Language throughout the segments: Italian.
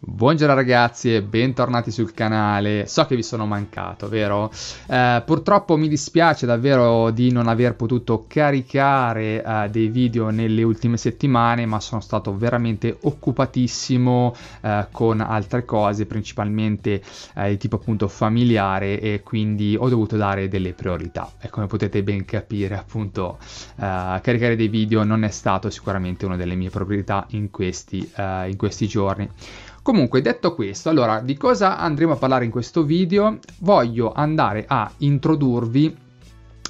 Buongiorno ragazzi e bentornati sul canale. So che vi sono mancato, vero? Eh, purtroppo mi dispiace davvero di non aver potuto caricare eh, dei video nelle ultime settimane, ma sono stato veramente occupatissimo eh, con altre cose, principalmente eh, di tipo appunto familiare e quindi ho dovuto dare delle priorità. E come potete ben capire, appunto, eh, caricare dei video non è stato sicuramente una delle mie priorità in questi, eh, in questi giorni. Comunque detto questo, allora di cosa andremo a parlare in questo video? Voglio andare a introdurvi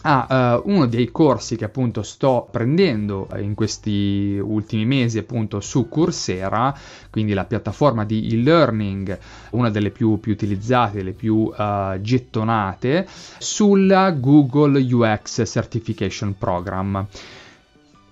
a uh, uno dei corsi che appunto sto prendendo eh, in questi ultimi mesi appunto su Coursera, quindi la piattaforma di e-learning, una delle più, più utilizzate, le più uh, gettonate, sulla Google UX Certification Program.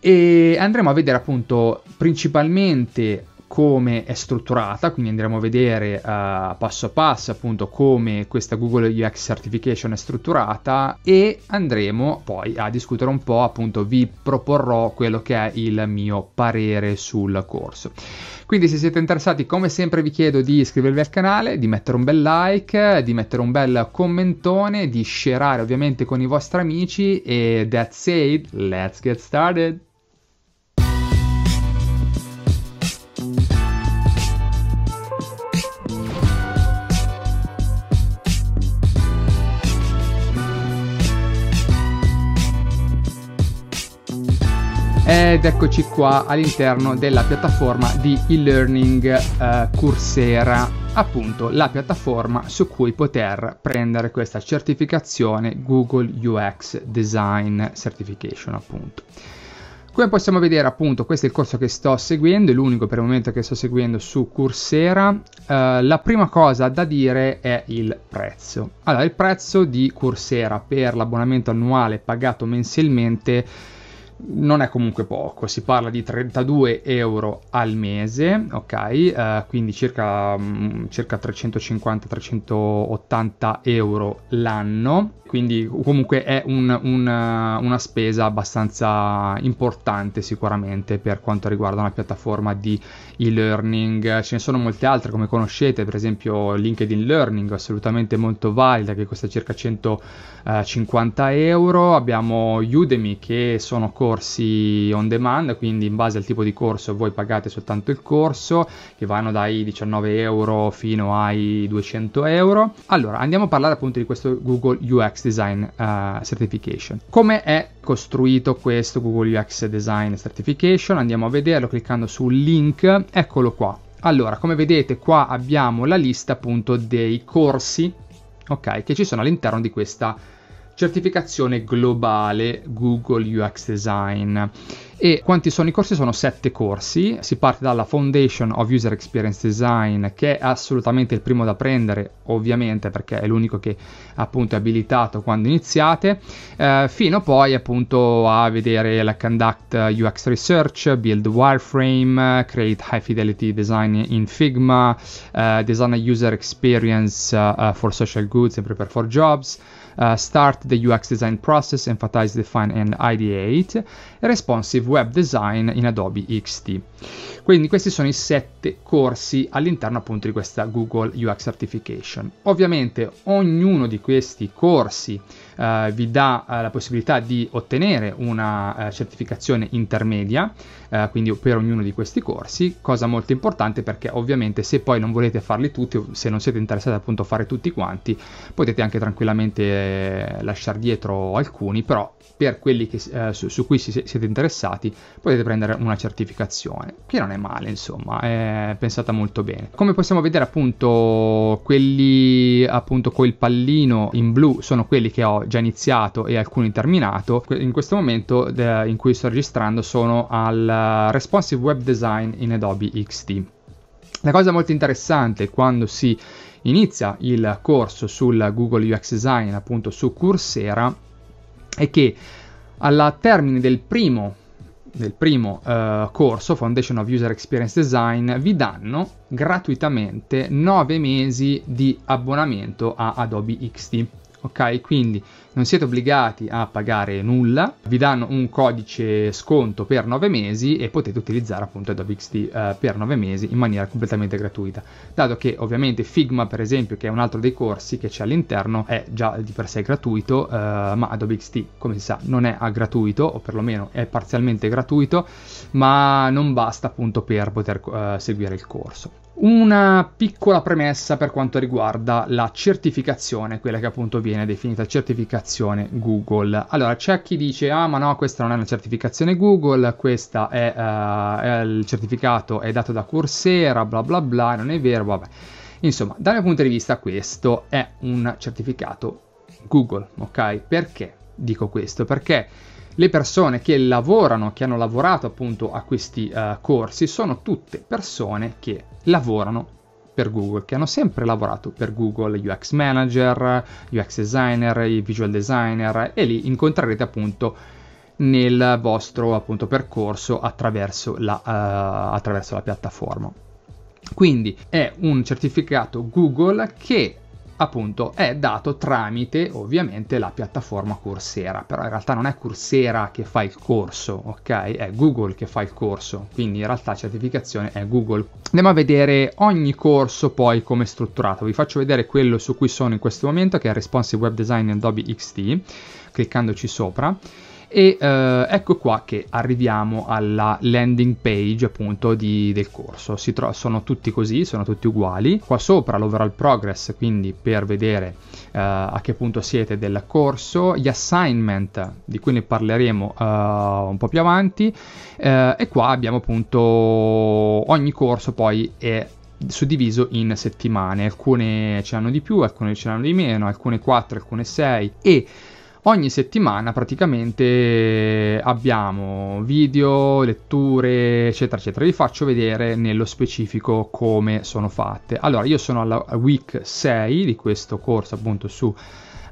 E andremo a vedere appunto principalmente come è strutturata, quindi andremo a vedere uh, passo passo appunto come questa Google UX Certification è strutturata e andremo poi a discutere un po', appunto vi proporrò quello che è il mio parere sul corso. Quindi se siete interessati, come sempre vi chiedo di iscrivervi al canale, di mettere un bel like, di mettere un bel commentone, di sharare ovviamente con i vostri amici e that's it, let's get started! ed eccoci qua all'interno della piattaforma di e-learning eh, Coursera, appunto la piattaforma su cui poter prendere questa certificazione Google UX Design Certification appunto. Come possiamo vedere appunto questo è il corso che sto seguendo, è l'unico per il momento che sto seguendo su Coursera. Eh, la prima cosa da dire è il prezzo. Allora il prezzo di Coursera per l'abbonamento annuale pagato mensilmente non è comunque poco, si parla di 32 euro al mese, ok? Eh, quindi circa, mm, circa 350-380 euro l'anno, quindi comunque è un, un, una spesa abbastanza importante sicuramente per quanto riguarda una piattaforma di e-learning. Ce ne sono molte altre come conoscete, per esempio LinkedIn Learning, assolutamente molto valida, che costa circa 150 euro, abbiamo Udemy che sono co- corsi on demand, quindi in base al tipo di corso voi pagate soltanto il corso, che vanno dai 19 euro fino ai 200 euro. Allora, andiamo a parlare appunto di questo Google UX Design uh, Certification. Come è costruito questo Google UX Design Certification? Andiamo a vederlo cliccando sul link, eccolo qua. Allora, come vedete qua abbiamo la lista appunto dei corsi, ok, che ci sono all'interno di questa certificazione globale Google UX Design. E quanti sono i corsi? Sono sette corsi. Si parte dalla Foundation of User Experience Design, che è assolutamente il primo da prendere, ovviamente, perché è l'unico che appunto è abilitato quando iniziate, eh, fino poi appunto a vedere la Conduct UX Research, Build Wireframe, Create High Fidelity Design in Figma, eh, Design User Experience uh, for Social Goods, sempre per For Jobs. Uh, start the UX design process, emphasize, define, and ideate. Responsive Web Design in Adobe XT. Quindi questi sono i sette corsi all'interno appunto di questa Google UX Certification. Ovviamente ognuno di questi corsi eh, vi dà eh, la possibilità di ottenere una eh, certificazione intermedia, eh, quindi per ognuno di questi corsi, cosa molto importante perché ovviamente se poi non volete farli tutti, se non siete interessati appunto a fare tutti quanti, potete anche tranquillamente eh, lasciare dietro alcuni, però per quelli che, eh, su, su cui si, si siete interessati potete prendere una certificazione, che non è male insomma, è pensata molto bene. Come possiamo vedere appunto quelli appunto col pallino in blu sono quelli che ho già iniziato e alcuni terminato, in questo momento in cui sto registrando sono al Responsive Web Design in Adobe XT. La cosa molto interessante quando si inizia il corso sul Google UX Design appunto su Coursera è che alla termine del primo, del primo eh, corso, Foundation of User Experience Design, vi danno gratuitamente 9 mesi di abbonamento a Adobe XT ok? Quindi non siete obbligati a pagare nulla, vi danno un codice sconto per 9 mesi e potete utilizzare appunto Adobe XD eh, per 9 mesi in maniera completamente gratuita, dato che ovviamente Figma per esempio che è un altro dei corsi che c'è all'interno è già di per sé gratuito, eh, ma Adobe XD come si sa non è gratuito o perlomeno è parzialmente gratuito, ma non basta appunto per poter eh, seguire il corso. Una piccola premessa per quanto riguarda la certificazione, quella che appunto viene definita certificazione Google. Allora, c'è chi dice, ah ma no, questa non è una certificazione Google, questo è, uh, è il certificato, è dato da Coursera, bla bla bla, non è vero, vabbè. Insomma, dal mio punto di vista questo è un certificato Google, ok? Perché dico questo? Perché le persone che lavorano, che hanno lavorato appunto a questi uh, corsi, sono tutte persone che lavorano per Google, che hanno sempre lavorato per Google, UX manager, UX designer, visual designer e li incontrerete appunto nel vostro appunto percorso attraverso la, uh, attraverso la piattaforma. Quindi è un certificato Google che appunto è dato tramite ovviamente la piattaforma Coursera, però in realtà non è Coursera che fa il corso, ok? È Google che fa il corso, quindi in realtà la certificazione è Google. Andiamo a vedere ogni corso poi come è strutturato, vi faccio vedere quello su cui sono in questo momento che è Responsive Web Design in Adobe XT, cliccandoci sopra e eh, ecco qua che arriviamo alla landing page appunto di, del corso tro- sono tutti così sono tutti uguali qua sopra l'overall progress quindi per vedere eh, a che punto siete del corso gli assignment di cui ne parleremo eh, un po' più avanti eh, e qua abbiamo appunto ogni corso poi è suddiviso in settimane alcune ce l'hanno di più alcune ce l'hanno di meno alcune 4 alcune 6 e Ogni settimana praticamente abbiamo video, letture, eccetera, eccetera. Vi faccio vedere nello specifico come sono fatte. Allora, io sono alla week 6 di questo corso appunto su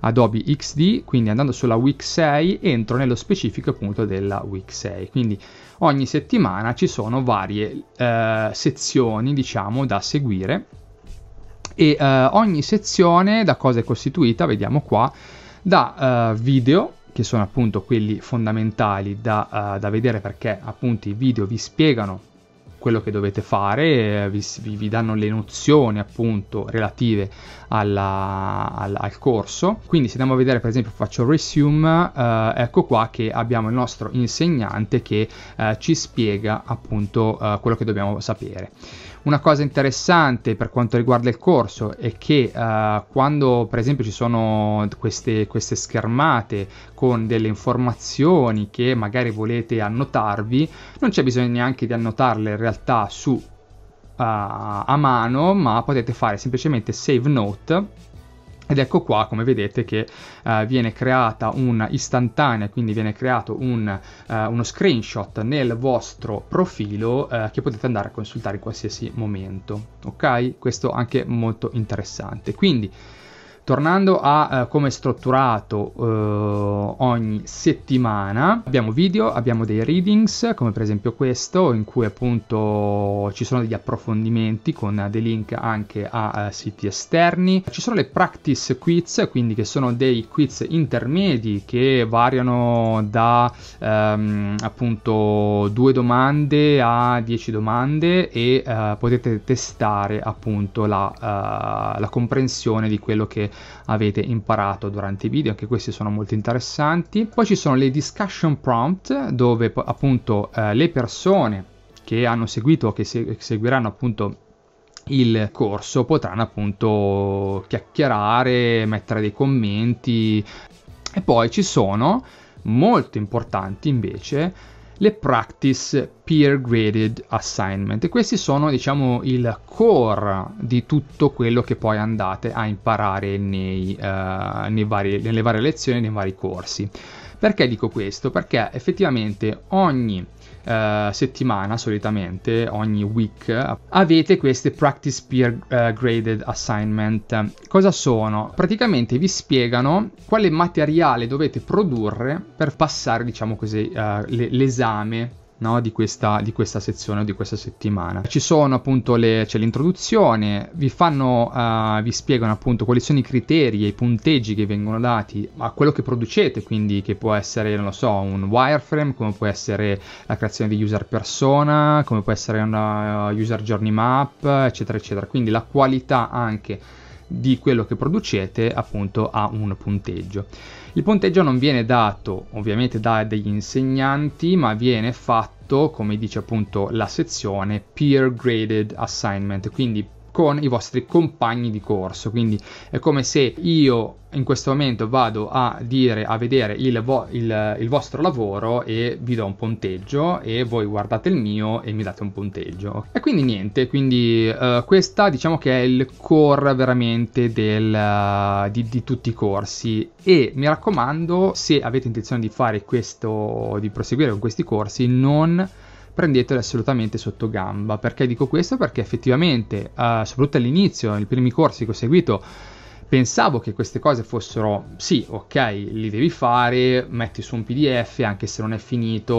Adobe XD, quindi andando sulla week 6 entro nello specifico appunto della week 6. Quindi ogni settimana ci sono varie eh, sezioni, diciamo, da seguire e eh, ogni sezione da cosa è costituita, vediamo qua da uh, video che sono appunto quelli fondamentali da, uh, da, vedere perché appunto i video vi spiegano quello che dovete fare, eh, vi, vi danno le nozioni appunto relative alla, al, al, corso. Quindi se andiamo a vedere per esempio faccio resume, uh, ecco qua che abbiamo il nostro insegnante che ci spiega appunto quello che dobbiamo sapere. Una cosa interessante per quanto riguarda il corso è che uh, quando per esempio ci sono queste, queste schermate con delle informazioni che magari volete annotarvi, non c'è bisogno neanche di annotarle in realtà su eh, a mano, ma potete fare semplicemente save note ed ecco qua, come vedete, che uh, viene creata un'istantanea, quindi viene creato un, uh, uno screenshot nel vostro profilo uh, che potete andare a consultare in qualsiasi momento. Ok? Questo anche molto interessante. Quindi Tornando a eh, come è strutturato eh, ogni settimana, abbiamo video, abbiamo dei readings, come per esempio questo, in cui appunto ci sono degli approfondimenti con dei link anche a, a eh, siti esterni. Ci sono le practice quiz, quindi che sono dei quiz intermedi che variano da ehm, appunto due domande a dieci domande e eh, potete testare appunto la, uh, la comprensione di quello che avete imparato durante i video, anche questi sono molto interessanti. Poi ci sono le discussion prompt dove appunto eh, le persone che hanno seguito o che seguiranno appunto il corso potranno appunto chiacchierare, mettere dei commenti e poi ci sono molto importanti invece le practice peer graded assignment e questi sono diciamo il core di tutto quello che poi andate a imparare nei, uh, nei vari, nelle varie lezioni, nei vari corsi. Perché dico questo? Perché effettivamente ogni eh, settimana solitamente, ogni week, avete queste practice peer eh, graded assignment. Cosa sono? Praticamente vi spiegano quale materiale dovete produrre per passare, diciamo così, eh, l'esame no, di, questa, di, questa, sezione o di questa settimana. Ci sono appunto le, c'è l'introduzione, vi, fanno, uh, vi spiegano appunto quali sono i criteri e i punteggi che vengono dati a quello che producete, quindi che può essere, non lo so, un wireframe, come può essere la creazione di user persona, come può essere una eh, user journey map, eccetera, eccetera. Quindi la qualità anche di quello che producete appunto a un punteggio. Il punteggio non viene dato ovviamente da degli insegnanti, ma viene fatto come dice appunto la sezione, peer graded assignment, quindi con i vostri compagni di corso. Quindi è come se io in questo momento vado a dire, a vedere il, vo- il, il vostro lavoro e vi do un punteggio e voi guardate il mio e mi date un punteggio. E quindi niente, quindi uh, questa diciamo che è il core veramente del, uh, di, di tutti i corsi e mi raccomando se avete intenzione di fare questo, di proseguire con questi corsi, non prendeteli assolutamente sotto gamba. Perché dico questo? Perché effettivamente, eh, soprattutto all'inizio, nei primi corsi che ho seguito, pensavo che queste cose fossero sì, ok, li devi fare, metti su un PDF anche se non è finito,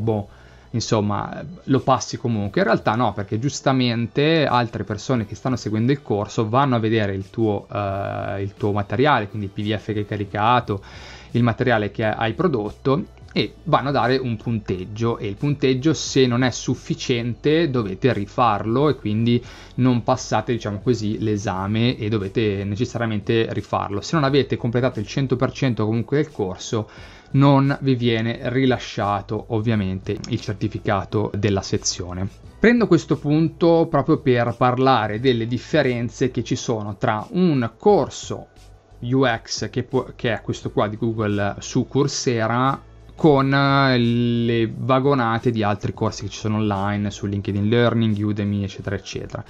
boh, insomma, lo passi comunque. In realtà no, perché giustamente altre persone che stanno seguendo il corso vanno a vedere il tuo, eh, il tuo materiale, quindi il PDF che hai caricato, il materiale che hai prodotto e vanno a dare un punteggio e il punteggio se non è sufficiente dovete rifarlo e quindi non passate diciamo così l'esame e dovete necessariamente rifarlo se non avete completato il 100% comunque del corso non vi viene rilasciato ovviamente il certificato della sezione Prendo questo punto proprio per parlare delle differenze che ci sono tra un corso UX che, può, che, è questo qua di Google su Coursera con eh, le vagonate di altri corsi che ci sono online su LinkedIn Learning, Udemy, eccetera, eccetera.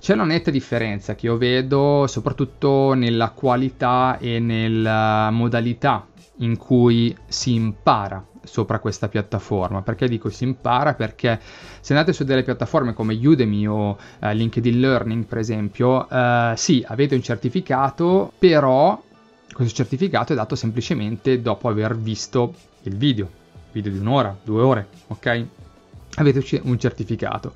C'è una netta differenza che io vedo soprattutto nella qualità e nella modalità in cui si impara sopra questa piattaforma. Perché dico si impara? Perché se andate su delle piattaforme come Udemy o eh, LinkedIn Learning, per esempio, eh, sì, avete un certificato, però questo certificato è dato semplicemente dopo aver visto il video, video di un'ora, due ore, ok? Avete un certificato.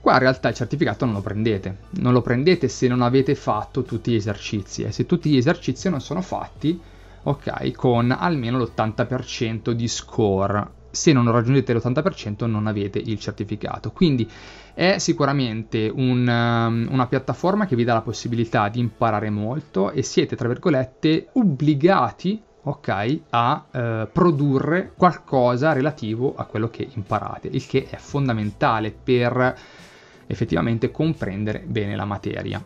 Qua in realtà il certificato non lo prendete, non lo prendete se non avete fatto tutti gli esercizi e se tutti gli esercizi non sono fatti, ok, con almeno l'80% di score. Se non raggiungete l'80% non avete il certificato. Quindi è sicuramente un, um, una piattaforma che vi dà la possibilità di imparare molto e siete, tra virgolette, obbligati ok, a eh, produrre qualcosa relativo a quello che imparate, il che è fondamentale per effettivamente comprendere bene la materia.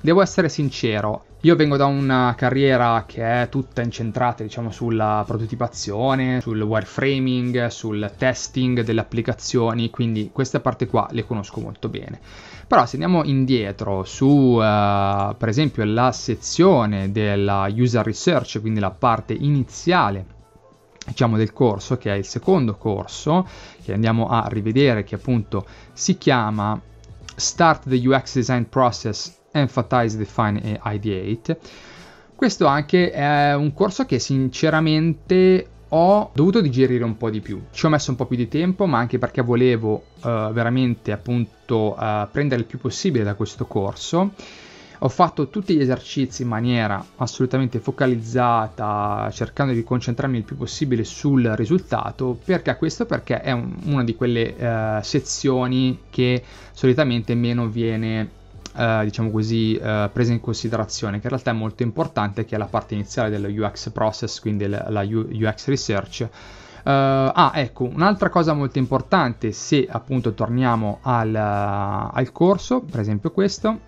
Devo essere sincero, io vengo da una carriera che è tutta incentrata, diciamo, sulla prototipazione, sul wireframing, sul testing delle applicazioni, quindi queste parti qua le conosco molto bene. Però se andiamo indietro su, uh, per esempio, la sezione della user research, quindi la parte iniziale diciamo del corso che è il secondo corso che andiamo a rivedere che appunto si chiama Start the UX Design Process Emphatize, Define e Ideate. Questo anche è un corso che sinceramente ho dovuto digerire un po' di più. Ci ho messo un po' più di tempo, ma anche perché volevo uh, veramente appunto uh, prendere il più possibile da questo corso. Ho fatto tutti gli esercizi in maniera assolutamente focalizzata, cercando di concentrarmi il più possibile sul risultato. Perché questo? Perché è un, una di quelle uh, sezioni che solitamente meno viene eh, diciamo così, eh, presa in considerazione, che in realtà è molto importante, che è la parte iniziale dello UX process, quindi la, UX research. Eh, ah, ecco, un'altra cosa molto importante, se appunto torniamo al, eh, al corso, per esempio questo,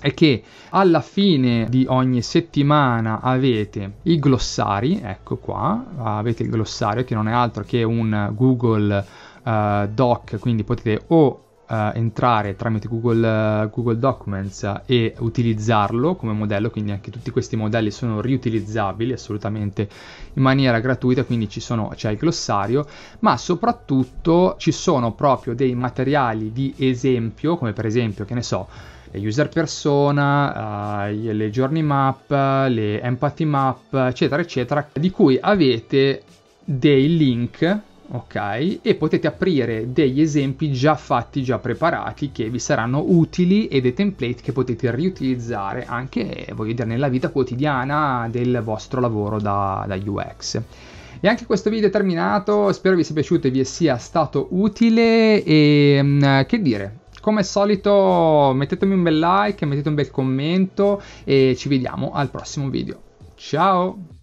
è che alla fine di ogni settimana avete i glossari, ecco qua, avete il glossario che non è altro che un Google Uh, doc, quindi potete o uh, entrare tramite Google, uh, Google Documents e utilizzarlo come modello, quindi anche tutti questi modelli sono riutilizzabili assolutamente in maniera gratuita, quindi ci sono, c'è il glossario, ma soprattutto ci sono proprio dei materiali di esempio, come per esempio, che ne so, le user persona, uh, le journey map, le empathy map, eccetera, eccetera, di cui avete dei link ok? E potete aprire degli esempi già fatti, già preparati, che vi saranno utili e dei template che potete riutilizzare anche, voglio dire, nella vita quotidiana del vostro lavoro da, da UX. E anche questo video è terminato, spero vi sia piaciuto e vi sia stato utile e mm, che dire, come al solito mettetemi un bel like, mettete un bel commento e ci vediamo al prossimo video. Ciao!